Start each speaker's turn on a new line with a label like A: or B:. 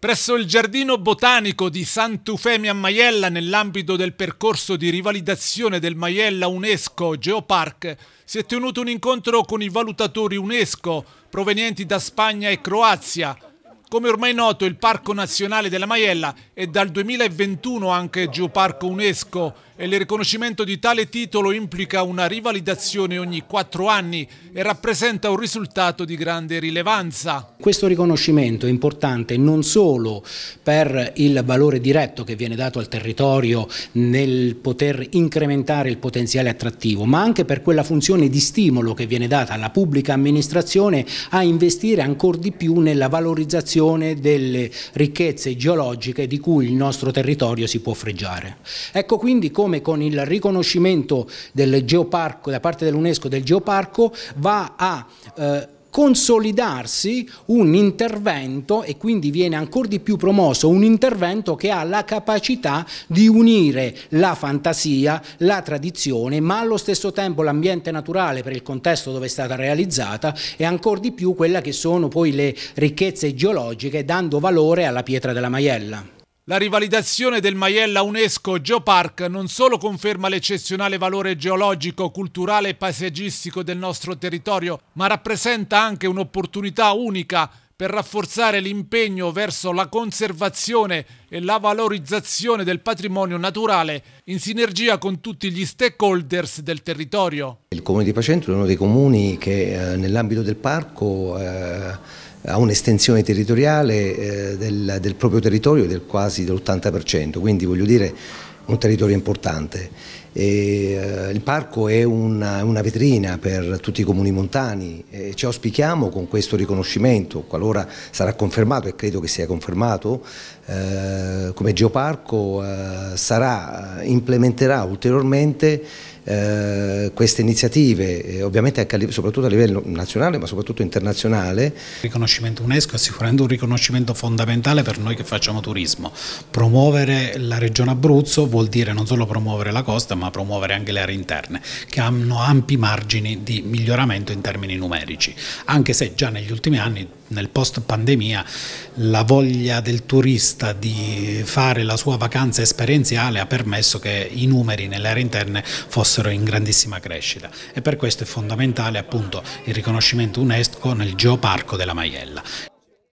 A: Presso il Giardino Botanico di Sant'Ufemia Maiella, nell'ambito del percorso di rivalidazione del Maiella UNESCO Geopark, si è tenuto un incontro con i valutatori UNESCO provenienti da Spagna e Croazia, come ormai noto, il Parco Nazionale della Maiella è dal 2021 anche Geoparco UNESCO e il riconoscimento di tale titolo implica una rivalidazione ogni quattro anni e rappresenta un risultato di grande rilevanza.
B: Questo riconoscimento è importante non solo per il valore diretto che viene dato al territorio nel poter incrementare il potenziale attrattivo, ma anche per quella funzione di stimolo che viene data alla pubblica amministrazione a investire ancora di più nella valorizzazione valutazione delle ricchezze geologiche di cui il nostro territorio si può freggiare. Ecco quindi come con il riconoscimento del geoparco, da parte dell'UNESCO del geoparco va a eh, consolidarsi un intervento e quindi viene ancora di più promosso un intervento che ha la capacità di unire la fantasia, la tradizione ma allo stesso tempo l'ambiente naturale per il contesto dove è stata realizzata e ancora di più quella che sono poi le ricchezze geologiche dando valore alla pietra della maiella.
A: La rivalidazione del Maiella UNESCO Geopark non solo conferma l'eccezionale valore geologico, culturale e paesaggistico del nostro territorio, ma rappresenta anche un'opportunità unica per rafforzare l'impegno verso la conservazione e la valorizzazione del patrimonio naturale in sinergia con tutti gli stakeholders del territorio.
C: Il Comune di Pacento è uno dei comuni che eh, nell'ambito del parco eh, ha un'estensione territoriale eh, del, del, proprio territorio del quasi dell'80%, quindi voglio dire un territorio importante. E, uh, il parco è una, una, vetrina per tutti i comuni montani e ci auspichiamo con questo riconoscimento, qualora sarà confermato e credo che sia confermato, uh, come Geoparco uh, sarà, implementerà ulteriormente eh, queste iniziative, eh, ovviamente a soprattutto a livello nazionale ma soprattutto internazionale. Il
D: riconoscimento UNESCO è sicuramente un riconoscimento fondamentale per noi che facciamo turismo. Promuovere la regione Abruzzo vuol dire non solo promuovere la costa ma promuovere anche le aree interne che hanno ampi margini di miglioramento in termini numerici, anche se già negli ultimi anni nel post pandemia la voglia del turista di fare la sua vacanza esperienziale ha permesso che i numeri nelle aree interne fossero in grandissima crescita e per questo è fondamentale appunto il riconoscimento UNESCO nel geoparco della Maiella.